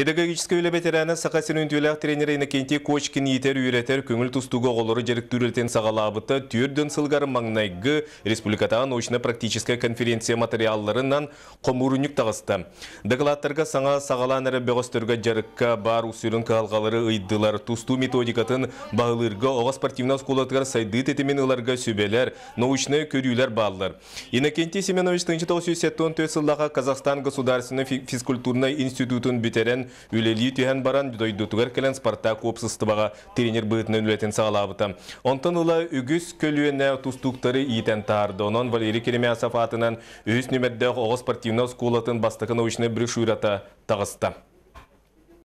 Педагогическая үлі ветераны Сақасын үнтілі тренері Иннокентий Кочкин етер үйретер көңіл тұстуға олары жеріктүрілтен сағалабыты түрден сылғары маңнайғы Республиката научно-практическая конференция материалларынан қомурынюк тағысты. Докладтарға саңа Сагалан беғыстырға жарыққа бар усырын қалғалары ыйдылар Тусту методикатын бағылырға оға спортивна скулатығар сайды тетемен ұларға сөбелер, научны көрюлер балылар. Иннокентий Семенович 1974 жылдағы Казахстан государственный физкультурный институтын бітерен үлелі түйен баран дойдутугар келен Спартак опсыстыбаға тренер бұғытынан үлетін сағалабыта. Онтын ұла үгіз көлуіне тұстуқтары иетен тарды. Онан Валерий Керемясов атынан өз нөмірді оғы спортивна скулатын бастықын ойшыны бір шүйрата тағысты.